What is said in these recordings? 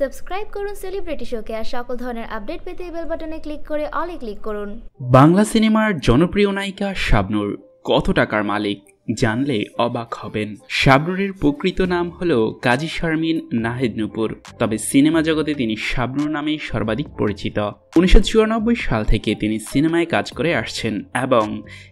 subscribe করুন celebrity শোকে আর সকল ধরনের আপডেট পেতে বেল বাটনে ক্লিক করে অলে ক্লিক করুন বাংলা সিনেমার জনপ্রিয় নায়িকা শাবনুর কত টাকার মালিক জানলে অবাক হবেন শাবনুরের প্রকৃত নাম হল কাজী শারমিন নাহিদ নুপুর তবে সিনেমা জগতে তিনি শাবনুর নামেই সর্বাধিক পরিচিত উনিশশো সাল থেকে তিনি সিনেমায় কাজ করে আসছেন এবং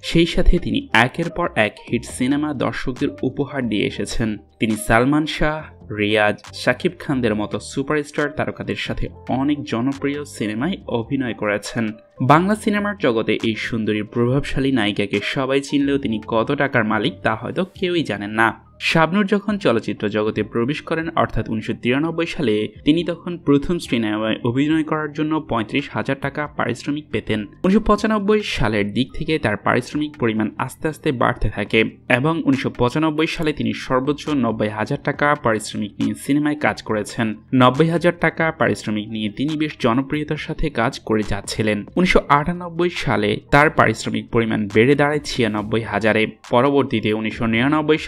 সেই সাথে তিনি একের পর এক হিট সিনেমা দর্শকদের উপহার দিয়ে এসেছেন তিনি সালমান শাহ রিয়াজ শাকিব খানদের মতো সুপারস্টার তারকাদের সাথে অনেক জনপ্রিয় সিনেমায় অভিনয় করেছেন বাংলা সিনেমার জগতে এই সুন্দরী প্রভাবশালী নায়িকাকে সবাই চিনলেও তিনি কত টাকার মালিক তা হয়তো কেউই জানেন না শাবনুর যখন চলচ্চিত্র জগতে প্রবেশ করেন অর্থাৎ উনিশশো সালে তিনি তখন প্রথম সিনেমায় অভিনয় করার জন্য পঁয়ত্রিশ হাজার টাকা পারিশ্রমিক পেতেন উনিশশো সালের দিক থেকে তার পারিশ্রমিক পরিমাণ আস্তে আস্তে বাড়তে থাকে এবং উনিশশো সালে তিনি সর্বোচ্চ নব্বই হাজার টাকা পারিশ্রমিক নিয়ে সিনেমায় কাজ করেছেন নব্বই হাজার টাকা পারিশ্রমিক নিয়ে তিনি বেশ জনপ্রিয়তার সাথে কাজ করে যাচ্ছিলেন উনিশশো উনিশশো সালে তার পারিশ্রমিক পরিমাণ বেড়ে দাঁড়ায় ছিয়ানব্বই হাজারে পরবর্তীতে উনিশশো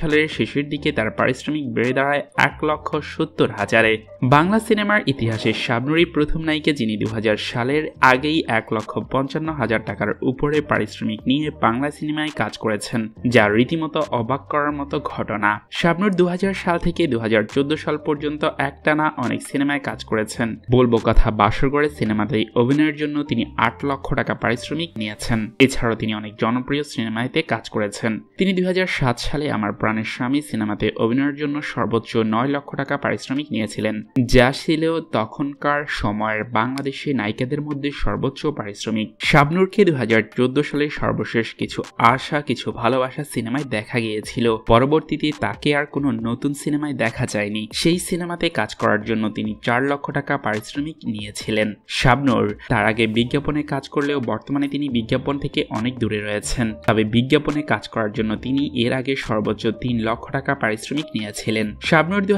সালের শেষের দিকে তার পারিশ্রমিক বেড়ে দাঁড়ায় এক লক্ষ সত্তর হাজারে বাংলা সিনেমার ইতিহাসে শাবনুরি প্রথম নায়িকা যিনি দু সালের আগেই এক লক্ষ পঞ্চান্ন হাজার টাকার উপরে পারিশ্রমিক নিয়ে বাংলা সিনেমায় কাজ করেছেন যা রীতিমতো অবাক করার মতো ঘটনা শাবনুর দু সাল থেকে দু সাল পর্যন্ত একটানা অনেক সিনেমায় কাজ করেছেন বলবো কথা বাসরগড়ের সিনেমাতেই অভিনয়ের জন্য তিনি আট লক্ষ লক্ষ টাকা পারিশ্রমিক নিয়েছেন এছাড়াও তিনি অনেক জনপ্রিয় সিনেমাতে কাজ করেছেন তিনি দুই সালে আমার প্রাণের স্বামী সিনেমাতে অভিনয়ের জন্য সর্বোচ্চ নয় লক্ষ টাকা পারিশ্রমিক নিয়েছিলেন যা ছিল তখনকার সময়ের বাংলাদেশে নায়িকাদের মধ্যে সর্বোচ্চ পারিশ্রমিক শাবনুরকে দু সালে সর্বশেষ কিছু আশা কিছু ভালোবাসা সিনেমায় দেখা গিয়েছিল পরবর্তীতে তাকে আর কোনো নতুন সিনেমায় দেখা যায়নি সেই সিনেমাতে কাজ করার জন্য তিনি চার লক্ষ টাকা পারিশ্রমিক নিয়েছিলেন শাবনুর তার আগে বিজ্ঞাপনে কাজ করলেও বর্তমানে তিনি বিজ্ঞাপন থেকে অনেক দূরে রয়েছেন তবে বিজ্ঞাপনে কাজ করার জন্য তিনি এর আগে সর্বোচ্চ তিন লক্ষ টাকা পারিশ্রমিক নিয়েছিলেন শাবনুর দু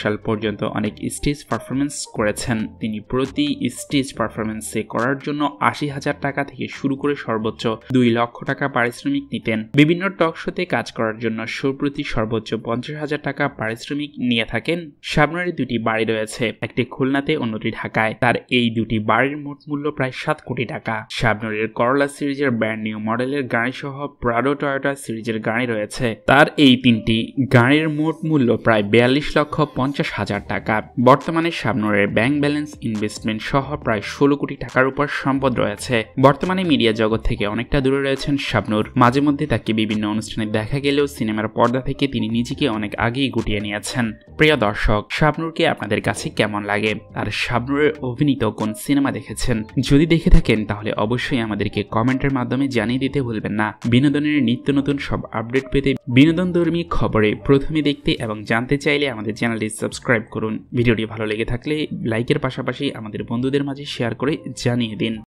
সাল পর্যন্ত অনেক স্টেজ পারফরমেন্স করেছেন তিনি প্রতি স্টেজ পারফরমেন্সে করার জন্য আশি হাজার টাকা থেকে শুরু করে সর্বোচ্চ দুই লক্ষ টাকা পারিশ্রমিক নিতেন বিভিন্ন টক শোতে কাজ করার জন্য সুপ্রতি সর্বোচ্চ পঞ্চাশ হাজার টাকা পারিশ্রমিক নিয়ে থাকেন শাবনারের দুটি বাড়ি রয়েছে একটি খুলনাতে অন্যটি ঢাকায় তার এই দুটি বাড়ির মোট মূল্য প্রায় সাত কোটি টাকা শাবনুরের করলা সিরিজের ব্র্যান্ড নিউ মডেলের সহ প্রাডো টয়োটা সিরিজের গাড়ি রয়েছে তার এই তিনটি গাড়ির মোট মূল্য প্রায় বিয়াল্লিশ লক্ষ পঞ্চাশ হাজার টাকা বর্তমানে শাবনুরের ব্যাংক ব্যালেন্স ইনভেস্টমেন্ট সহ প্রায় ষোলো কোটি টাকার উপর সম্পদ রয়েছে বর্তমানে মিডিয়া জগৎ থেকে অনেকটা দূরে রয়েছেন শাবনুর মাঝে মধ্যে তাকে বিভিন্ন অনুষ্ঠানে দেখা গেলেও সিনেমার পর্দা থেকে তিনি নিজেকে অনেক আগেই গুটিয়ে নিয়েছেন প্রিয় দর্শক শাবনুরকে আপনাদের কাছে কেমন লাগে আর শাবনুরের অভিনীত কোন সিনেমা দেখেছেন যদি দেখে থাকেন থাকেন তাহলে অবশ্যই আমাদেরকে কমেন্টের মাধ্যমে জানিয়ে দিতে ভুলবেন না বিনোদনের নিত্য নতুন সব আপডেট পেতে বিনোদন ধর্মী খবরে প্রথমে দেখতে এবং জানতে চাইলে আমাদের চ্যানেলটি সাবস্ক্রাইব করুন ভিডিওটি ভালো লেগে থাকলে লাইকের পাশাপাশি আমাদের বন্ধুদের মাঝে শেয়ার করে জানিয়ে দিন